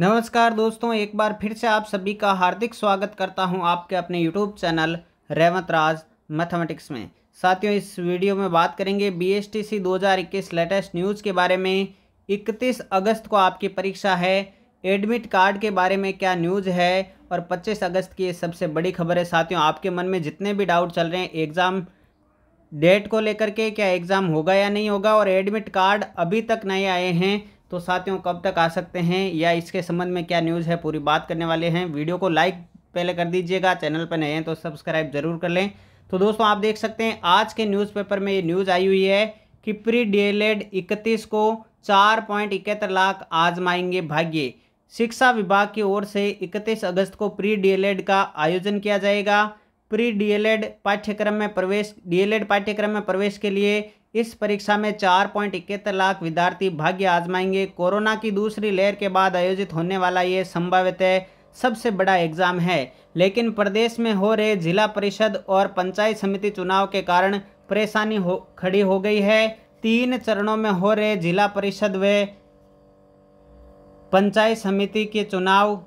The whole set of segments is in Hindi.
नमस्कार दोस्तों एक बार फिर से आप सभी का हार्दिक स्वागत करता हूं आपके अपने YouTube channel Revant Raj mathematics में साथियों इस वीडियो में बात करेंगे बी एस टी सी दो हज़ार इक्कीस लेटेस्ट न्यूज़ के बारे में इकतीस अगस्त को आपकी परीक्षा है एडमिट कार्ड के बारे में क्या न्यूज़ है और पच्चीस अगस्त की ये सबसे बड़ी खबर है साथियों आपके मन में जितने भी डाउट चल रहे हैं एग्ज़ाम डेट को लेकर के क्या एग्ज़ाम होगा या नहीं होगा और एडमिट कार्ड अभी तक नहीं आए हैं तो साथियों कब तक आ सकते हैं या इसके संबंध में क्या न्यूज़ है पूरी बात करने वाले हैं वीडियो को लाइक पहले कर दीजिएगा चैनल पर नए हैं तो सब्सक्राइब जरूर कर लें तो दोस्तों आप देख सकते हैं आज के न्यूज़पेपर में ये न्यूज़ आई हुई है कि प्री डीएलएड 31 को चार पॉइंट इकहत्तर लाख आजमाएंगे भाग्य शिक्षा विभाग की ओर से 31 अगस्त को प्री डीएलएड का आयोजन किया जाएगा प्री डीएलएड पाठ्यक्रम में प्रवेश डीएलएड पाठ्यक्रम में प्रवेश के लिए इस परीक्षा में चार पॉइंट इकहत्तर लाख विद्यार्थी भाग्य आजमाएंगे कोरोना की दूसरी लहर के बाद आयोजित होने वाला ये संभावित सबसे बड़ा एग्जाम है लेकिन प्रदेश में हो रहे जिला परिषद और पंचायत समिति चुनाव के कारण परेशानी हो खड़ी हो गई है तीन चरणों में हो रहे जिला परिषद व पंचायत समिति के चुनाव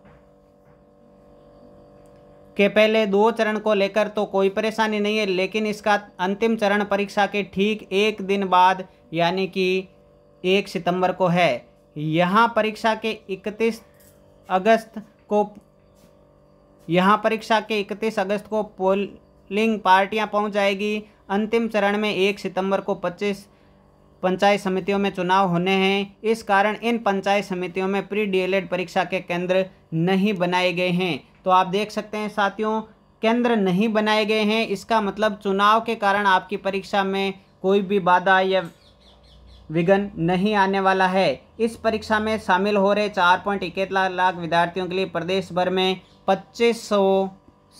के पहले दो चरण को लेकर तो कोई परेशानी नहीं है लेकिन इसका अंतिम चरण परीक्षा के ठीक एक दिन बाद यानी कि एक सितंबर को है यहाँ परीक्षा के 31 अगस्त को यहाँ परीक्षा के 31 अगस्त को पोलिंग पार्टियाँ पहुँच जाएगी अंतिम चरण में एक सितंबर को 25 पंचायत समितियों में चुनाव होने हैं इस कारण इन पंचायत समितियों में प्री डी परीक्षा के केंद्र नहीं बनाए गए हैं तो आप देख सकते हैं साथियों केंद्र नहीं बनाए गए हैं इसका मतलब चुनाव के कारण आपकी परीक्षा में कोई भी बाधा या विघन नहीं आने वाला है इस परीक्षा में शामिल हो रहे चार पॉइंट इक्कीस लाख लाख विद्यार्थियों के लिए प्रदेश भर में पच्चीस सौ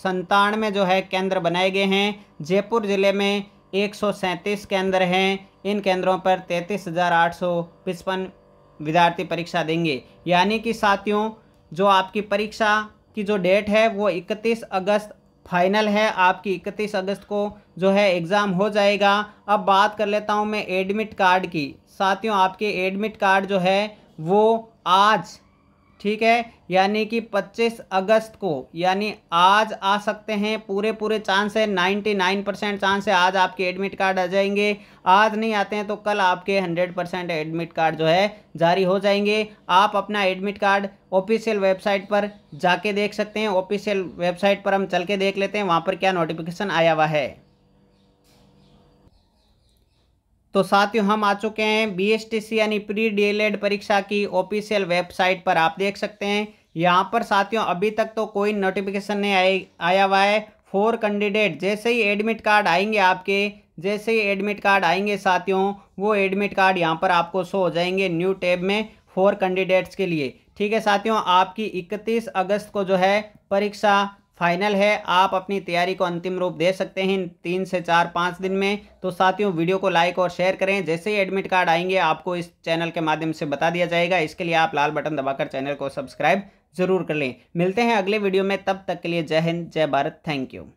संतानवे जो है केंद्र बनाए गए हैं जयपुर ज़िले में एक सौ सैंतीस केंद्र हैं इन केंद्रों पर तैंतीस हज़ार आठ सौ पचपन विद्यार्थी परीक्षा देंगे यानी कि साथियों जो आपकी परीक्षा की जो डेट है वो 31 अगस्त फाइनल है आपकी 31 अगस्त को जो है एग्ज़ाम हो जाएगा अब बात कर लेता हूँ मैं एडमिट कार्ड की साथियों आपके एडमिट कार्ड जो है वो आज ठीक है यानी कि 25 अगस्त को यानी आज आ सकते हैं पूरे पूरे चांस है 99 परसेंट चांस है आज आपके एडमिट कार्ड आ जाएंगे आज नहीं आते हैं तो कल आपके 100 परसेंट एडमिट कार्ड जो है जारी हो जाएंगे आप अपना एडमिट कार्ड ऑफिशियल वेबसाइट पर जाके देख सकते हैं ऑफिशियल वेबसाइट पर हम चल के देख लेते हैं वहाँ पर क्या नोटिफिकेशन आया हुआ है तो साथियों हम आ चुके हैं बीएसटीसी यानी प्री डीएलएड परीक्षा की ऑफिशियल वेबसाइट पर आप देख सकते हैं यहाँ पर साथियों अभी तक तो कोई नोटिफिकेशन नहीं आया हुआ है फोर कैंडिडेट जैसे ही एडमिट कार्ड आएंगे आपके जैसे ही एडमिट कार्ड आएंगे साथियों वो एडमिट कार्ड यहाँ पर आपको शो हो जाएंगे न्यू टैब में फोर कैंडिडेट्स के लिए ठीक है साथियों आपकी 31 अगस्त को जो है परीक्षा फाइनल है आप अपनी तैयारी को अंतिम रूप दे सकते हैं तीन से चार पाँच दिन में तो साथियों वीडियो को लाइक और शेयर करें जैसे ही एडमिट कार्ड आएंगे आपको इस चैनल के माध्यम से बता दिया जाएगा इसके लिए आप लाल बटन दबाकर चैनल को सब्सक्राइब जरूर कर लें मिलते हैं अगले वीडियो में तब तक के लिए जय हिंद जय भारत थैंक यू